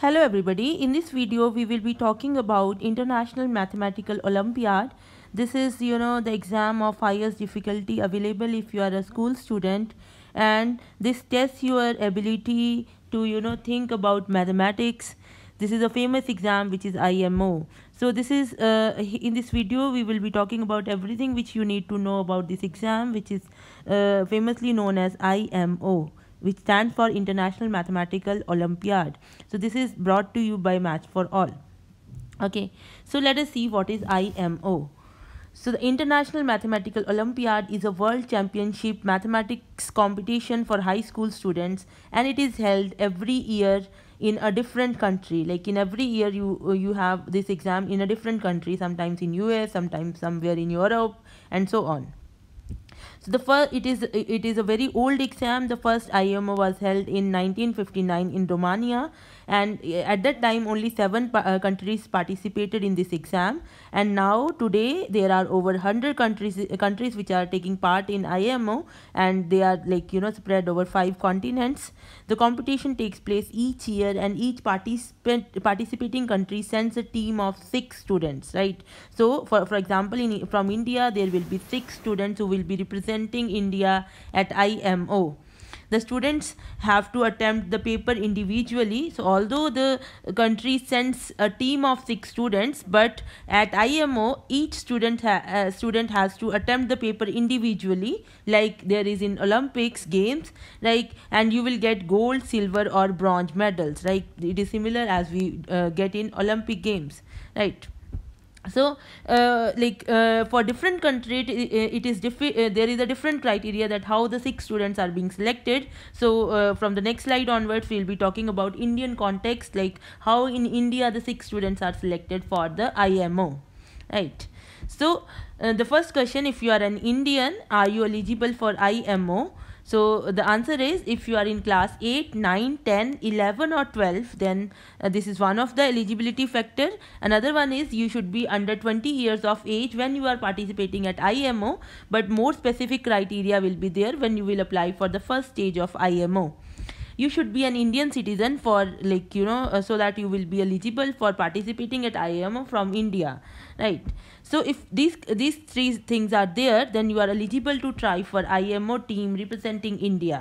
Hello everybody, in this video we will be talking about International Mathematical Olympiad. This is you know the exam of highest difficulty available if you are a school student and this tests your ability to you know think about mathematics. This is a famous exam which is IMO. So this is uh, in this video we will be talking about everything which you need to know about this exam which is uh, famously known as IMO which stands for International Mathematical Olympiad. So this is brought to you by Match for All. Okay, so let us see what is IMO. So the International Mathematical Olympiad is a world championship mathematics competition for high school students and it is held every year in a different country like in every year you uh, you have this exam in a different country sometimes in US sometimes somewhere in Europe and so on so the first, it is it is a very old exam. The first IMO was held in 1959 in Romania and eh, at that time only seven pa eh, countries participated in this exam and now today there are over 100 countries eh, countries which are taking part in IMO and they are like you know spread over five continents the competition takes place each year and each participant participating country sends a team of six students right so for for example in from India there will be six students who will be representing India at IMO the students have to attempt the paper individually so although the country sends a team of six students but at IMO each student ha uh, student has to attempt the paper individually like there is in Olympics games like and you will get gold silver or bronze medals like it is similar as we uh, get in Olympic games right so uh, like uh, for different country it, it is diffi- uh, there is a different criteria that how the six students are being selected so uh, from the next slide onwards we'll be talking about indian context like how in india the six students are selected for the imo right so uh, the first question if you are an indian are you eligible for imo so the answer is if you are in class 8, 9, 10, 11 or 12 then uh, this is one of the eligibility factor. Another one is you should be under 20 years of age when you are participating at IMO but more specific criteria will be there when you will apply for the first stage of IMO you should be an indian citizen for like you know uh, so that you will be eligible for participating at iim from india right so if these these three things are there then you are eligible to try for imo team representing india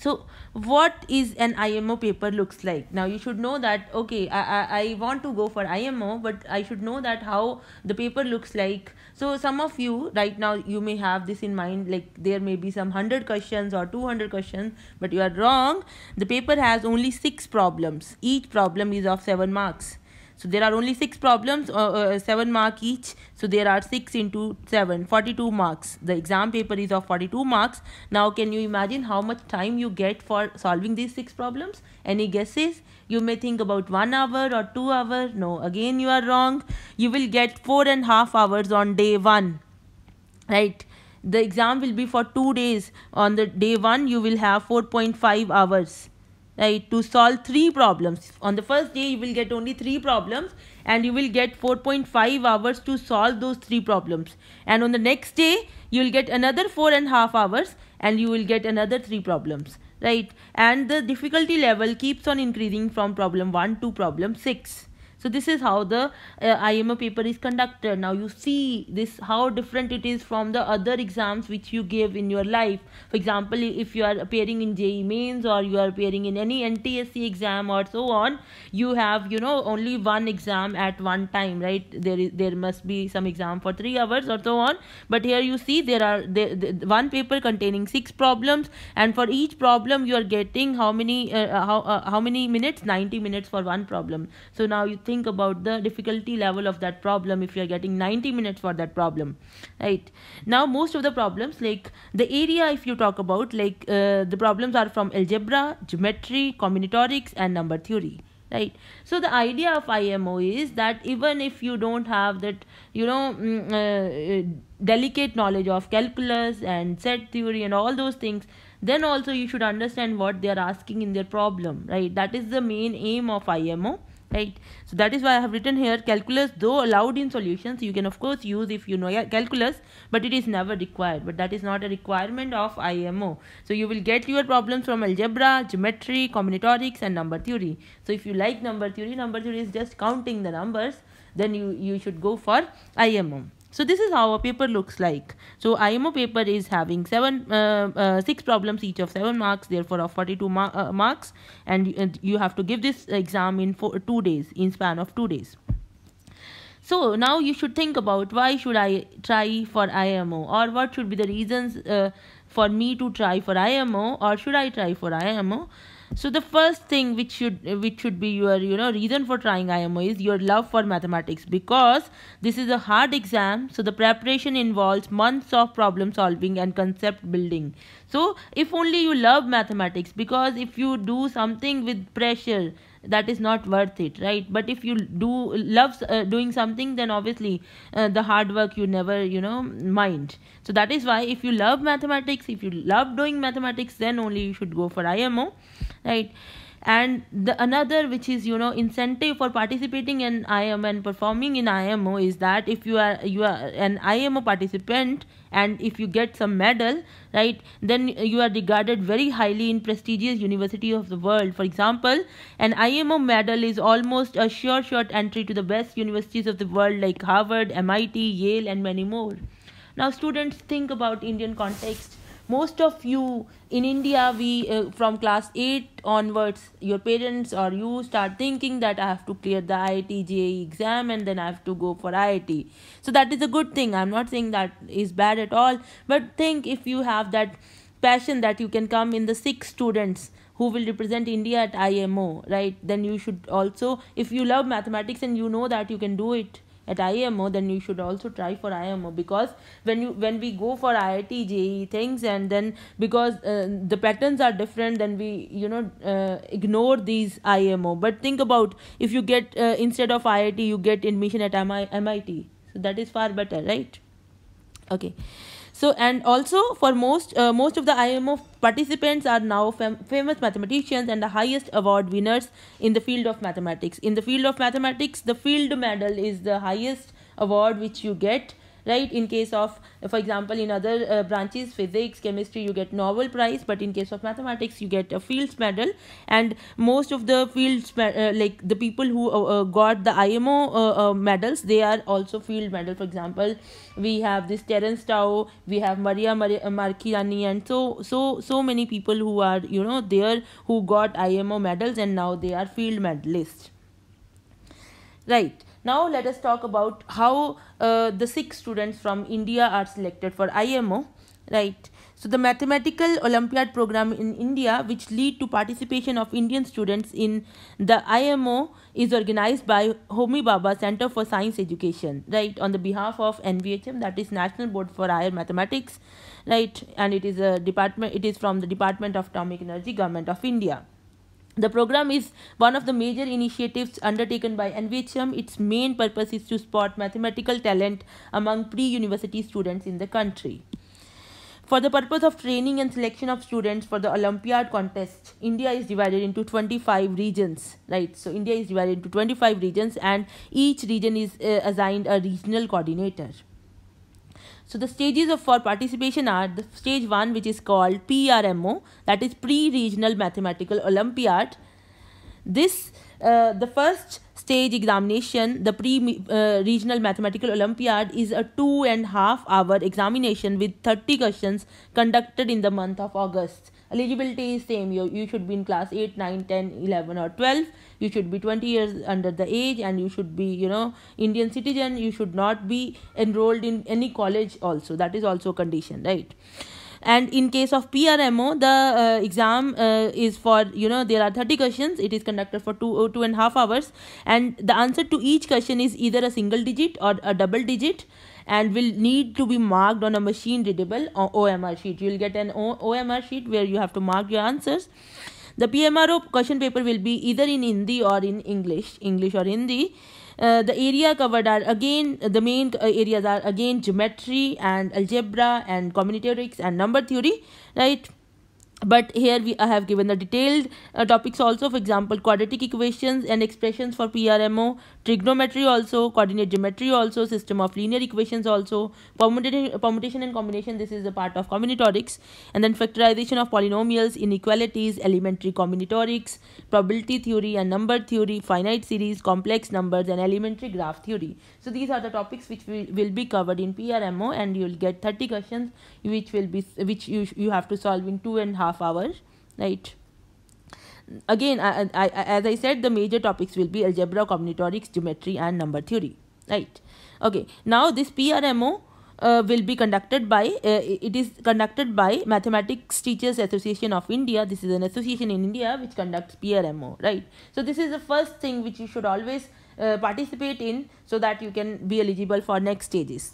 so what is an IMO paper looks like now you should know that okay I, I, I want to go for IMO but I should know that how the paper looks like so some of you right now you may have this in mind like there may be some 100 questions or 200 questions but you are wrong the paper has only six problems each problem is of seven marks so there are only 6 problems, uh, uh, 7 mark each. So there are 6 into 7, 42 marks. The exam paper is of 42 marks. Now can you imagine how much time you get for solving these 6 problems? Any guesses? You may think about 1 hour or 2 hour. No, again you are wrong. You will get four and half hours on day 1. Right? The exam will be for 2 days. On the day 1 you will have 4.5 hours right, to solve three problems. On the first day, you will get only three problems and you will get 4.5 hours to solve those three problems. And on the next day, you will get another four and a half hours and you will get another three problems, right? And the difficulty level keeps on increasing from problem 1 to problem 6 so this is how the uh, IMO paper is conducted now you see this how different it is from the other exams which you gave in your life for example if you are appearing in JE mains or you are appearing in any NTSC exam or so on you have you know only one exam at one time right there is there must be some exam for 3 hours or so on but here you see there are one paper containing six problems and for each problem you are getting how many uh, how uh, how many minutes 90 minutes for one problem so now you think about the difficulty level of that problem if you are getting 90 minutes for that problem right now most of the problems like the area if you talk about like uh, the problems are from algebra geometry combinatorics and number theory right so the idea of imo is that even if you don't have that you know mm, uh, uh, delicate knowledge of calculus and set theory and all those things then also you should understand what they are asking in their problem right that is the main aim of imo right so that is why i have written here calculus though allowed in solutions you can of course use if you know calculus but it is never required but that is not a requirement of imo so you will get your problems from algebra geometry combinatorics and number theory so if you like number theory number theory is just counting the numbers then you you should go for imo so this is how a paper looks like. So IMO paper is having seven, uh, uh, six problems each of seven marks, therefore of 42 mar uh, marks, and uh, you have to give this exam in four, two days, in span of two days. So now you should think about why should I try for IMO or what should be the reasons uh, for me to try for IMO or should I try for IMO? So the first thing which should which should be your you know reason for trying IMO is your love for mathematics because this is a hard exam so the preparation involves months of problem solving and concept building. So if only you love mathematics because if you do something with pressure that is not worth it right but if you do loves uh, doing something then obviously uh, the hard work you never you know mind so that is why if you love mathematics if you love doing mathematics then only you should go for imo right and the another which is you know incentive for participating in IMO and performing in IMO is that if you are you are an IMO participant and if you get some medal right then you are regarded very highly in prestigious university of the world for example an IMO medal is almost a sure shot entry to the best universities of the world like Harvard MIT Yale and many more now students think about Indian context most of you in india we uh, from class 8 onwards your parents or you start thinking that i have to clear the iit je exam and then i have to go for iit so that is a good thing i'm not saying that is bad at all but think if you have that passion that you can come in the six students who will represent India at IMO, right? Then you should also, if you love mathematics and you know that you can do it, at IMO, then you should also try for IMO because when you when we go for IIT JEE things and then because uh, the patterns are different, then we you know uh, ignore these IMO. But think about if you get uh, instead of IIT, you get admission at MIT, so that is far better, right? Okay. So and also for most uh, most of the IMO participants are now fam famous mathematicians and the highest award winners in the field of mathematics. In the field of mathematics, the field medal is the highest award which you get right in case of for example in other uh, branches physics chemistry you get novel prize but in case of mathematics you get a fields medal and most of the fields uh, like the people who uh, uh got the IMO uh, uh, medals they are also field medal for example we have this Terence Tao we have Maria Mar and so so so many people who are you know there who got IMO medals and now they are field medalists right now let us talk about how uh, the six students from India are selected for IMO. Right. So the Mathematical Olympiad program in India which lead to participation of Indian students in the IMO is organized by Homi Baba Center for Science Education. Right. On the behalf of NVHM that is National Board for Higher Mathematics. Right. And it is a department. It is from the Department of Atomic Energy Government of India. The program is one of the major initiatives undertaken by NVHM. Its main purpose is to spot mathematical talent among pre-university students in the country. For the purpose of training and selection of students for the Olympiad contest, India is divided into 25 regions, right? So India is divided into 25 regions and each region is uh, assigned a regional coordinator. So the stages of for participation are the stage 1 which is called PRMO that is pre-regional mathematical olympiad. This uh, the first stage examination the pre-regional uh, mathematical olympiad is a two and half hour examination with 30 questions conducted in the month of August eligibility is same you, you should be in class 8 9 10 11 or 12 you should be 20 years under the age and you should be you know indian citizen you should not be enrolled in any college also that is also a condition right and in case of PRMO, the uh, exam uh, is for, you know, there are 30 questions. It is conducted for two, two and a half hours. And the answer to each question is either a single digit or a double digit and will need to be marked on a machine readable uh, OMR sheet. You will get an OMR sheet where you have to mark your answers. The PMRO question paper will be either in Hindi or in English, English or Hindi. Uh, the area covered are again the main uh, areas are again geometry and algebra and combinatorics and number theory right but here we I have given the detailed uh, topics also for example quadratic equations and expressions for PRMO trigonometry also coordinate geometry also system of linear equations also permutation, permutation and combination this is a part of combinatorics and then factorization of polynomials inequalities elementary combinatorics probability theory and number theory finite series complex numbers and elementary graph theory so these are the topics which will, will be covered in PRMO and you will get 30 questions which will be which you, you have to solve in two and half half hour right again I, I, as i said the major topics will be algebra combinatorics geometry and number theory right okay now this prmo uh, will be conducted by uh, it is conducted by mathematics teachers association of india this is an association in india which conducts prmo right so this is the first thing which you should always uh, participate in so that you can be eligible for next stages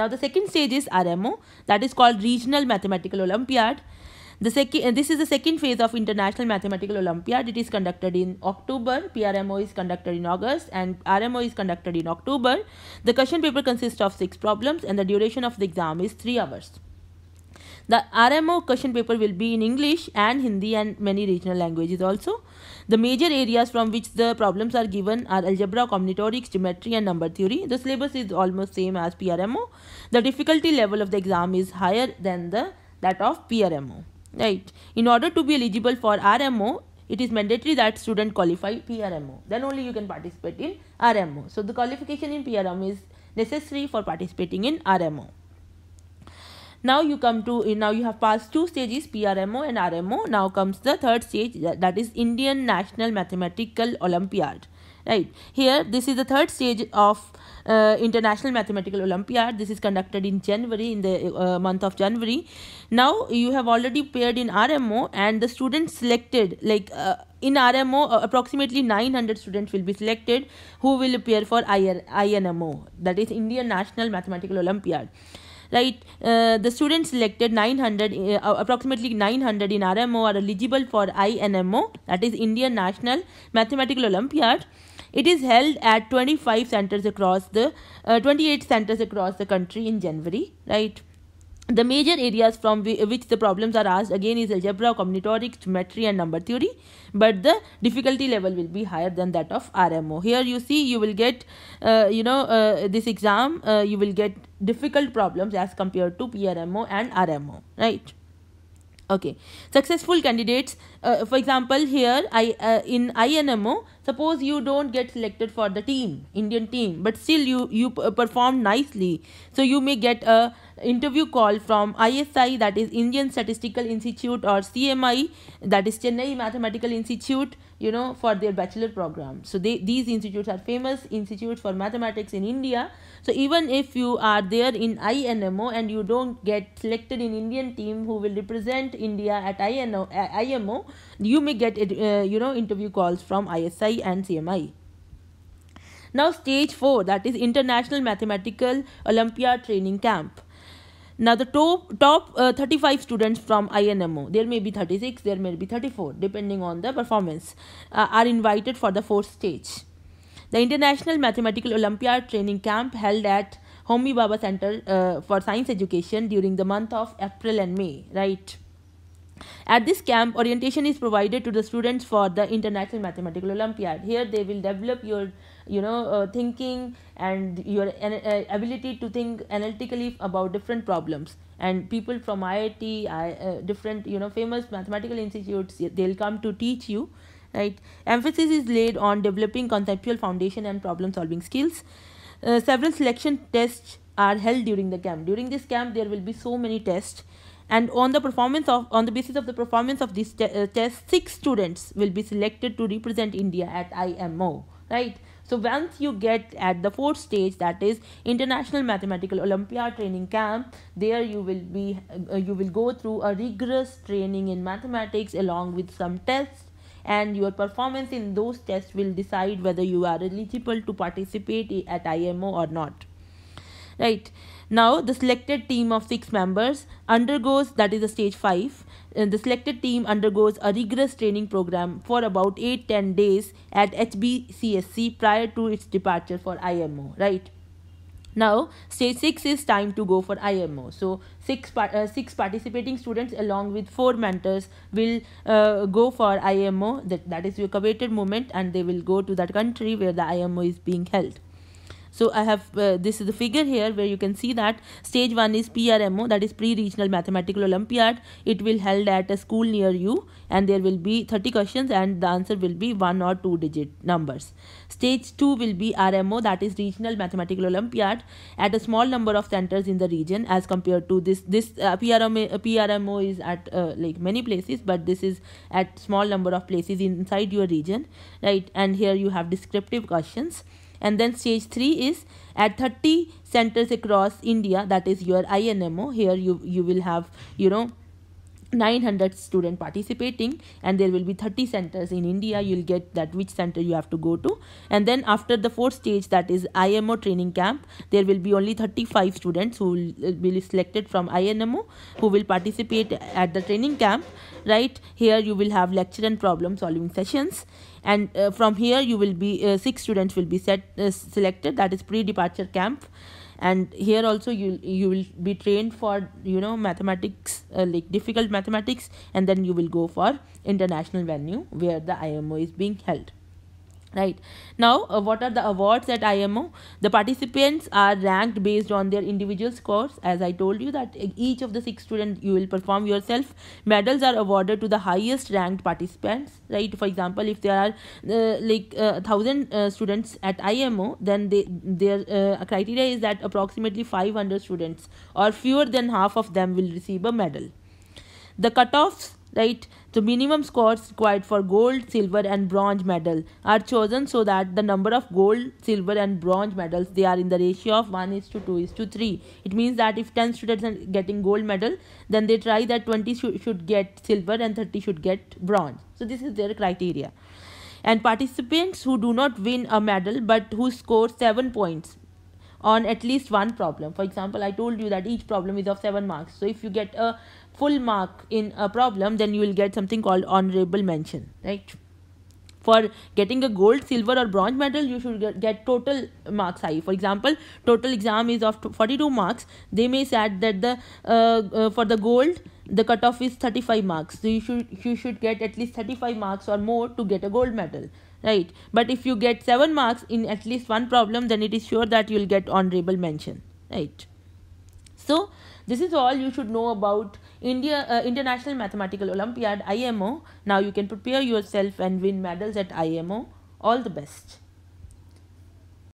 now the second stage is rmo that is called regional mathematical olympiad the second, this is the second phase of International Mathematical Olympiad. It is conducted in October. PRMO is conducted in August and RMO is conducted in October. The question paper consists of six problems and the duration of the exam is three hours. The RMO question paper will be in English and Hindi and many regional languages also. The major areas from which the problems are given are algebra, combinatorics, geometry and number theory. The syllabus is almost same as PRMO. The difficulty level of the exam is higher than the that of PRMO right in order to be eligible for rmo it is mandatory that student qualify prmo then only you can participate in rmo so the qualification in prmo is necessary for participating in rmo now you come to eh, now you have passed two stages prmo and rmo now comes the third stage that is indian national mathematical olympiad right here this is the third stage of uh, international mathematical olympiad this is conducted in january in the uh, month of january now you have already paired in rmo and the students selected like uh, in RMO, uh, approximately 900 students will be selected who will appear for IR, INMO, that is Indian National Mathematical Olympiad right uh, the students selected 900 uh, approximately 900 in rmo are eligible for inmo that is indian national mathematical olympiad it is held at 25 centers across the uh, 28 centers across the country in January, right? The major areas from which the problems are asked again is algebra, combinatorics, geometry and number theory. But the difficulty level will be higher than that of RMO. Here you see you will get, uh, you know, uh, this exam, uh, you will get difficult problems as compared to PRMO and RMO, right? Okay. Successful candidates uh, for example here I uh, in INMO suppose you don't get selected for the team Indian team but still you you perform nicely so you may get a interview call from ISI that is Indian Statistical Institute or CMI that is Chennai Mathematical Institute you know for their bachelor program so they these institutes are famous institutes for mathematics in India so even if you are there in INMO and you don't get selected in Indian team who will represent India at INO, IMO you may get uh, you know interview calls from ISI and CMI. Now stage 4 that is International Mathematical Olympiad Training Camp. Now the top top uh, 35 students from INMO, there may be 36, there may be 34, depending on the performance, uh, are invited for the fourth stage. The International Mathematical Olympiad Training Camp held at Homi Baba Center uh, for Science Education during the month of April and May, right? At this camp, orientation is provided to the students for the International Mathematical Olympiad. Here they will develop your, you know, uh, thinking and your uh, uh ability to think analytically about different problems. And people from IIT, I, uh, different, you know, famous mathematical institutes, they'll come to teach you. Right. Emphasis is laid on developing conceptual foundation and problem solving skills. Uh, several selection tests are held during the camp. During this camp, there will be so many tests and on the performance of on the basis of the performance of this te uh, test six students will be selected to represent India at IMO right so once you get at the fourth stage that is international mathematical olympiad training camp there you will be uh, you will go through a rigorous training in mathematics along with some tests and your performance in those tests will decide whether you are eligible to participate at IMO or not right now the selected team of 6 members undergoes that is the stage 5 the selected team undergoes a rigorous training program for about 8-10 days at HBCSC prior to its departure for IMO right now stage 6 is time to go for IMO so six uh, six participating students along with four mentors will uh, go for IMO that, that is your coveted moment and they will go to that country where the IMO is being held so I have uh, this is the figure here where you can see that stage 1 is PRMO that is pre-regional mathematical olympiad. It will held at a school near you and there will be 30 questions and the answer will be one or two digit numbers. Stage 2 will be RMO that is regional mathematical olympiad at a small number of centers in the region as compared to this this uh, PRMO, uh, PRMO is at uh, like many places but this is at small number of places inside your region right and here you have descriptive questions and then stage 3 is at 30 centers across India that is your INMO here you you will have you know 900 student participating and there will be 30 centers in India you'll get that which center you have to go to and then after the fourth stage that is IMO training camp there will be only 35 students who will uh, be selected from INMO who will participate at the training camp right here you will have lecture and problem solving sessions and uh, from here you will be uh, six students will be set uh, selected that is pre departure camp and here also you you will be trained for you know mathematics uh, like difficult mathematics and then you will go for international venue where the IMO is being held right now uh, what are the awards at imo uh, the participants are ranked based on their individual scores as i told you that each of the six students you will perform yourself medals are awarded to the highest ranked participants right for example if there are uh, like uh, 1000 uh, students at imo then they their uh, criteria is that approximately 500 students or fewer than half of them will receive a medal the cutoffs right the minimum scores required for gold, silver and bronze medal are chosen so that the number of gold, silver and bronze medals they are in the ratio of 1 is to 2 is to 3. It means that if 10 students are getting gold medal then they try that 20 sh should get silver and 30 should get bronze. So this is their criteria. And participants who do not win a medal but who score 7 points on at least one problem. For example, I told you that each problem is of 7 marks. So if you get a full mark in a problem then you will get something called honorable mention right for getting a gold silver or bronze medal you should get, get total marks high for example total exam is of 42 marks they may say that the uh, uh, for the gold the cutoff is 35 marks so you should you should get at least 35 marks or more to get a gold medal right but if you get 7 marks in at least one problem then it is sure that you will get honorable mention right so this is all you should know about India uh, International Mathematical Olympiad IMO. Now you can prepare yourself and win medals at IMO. All the best.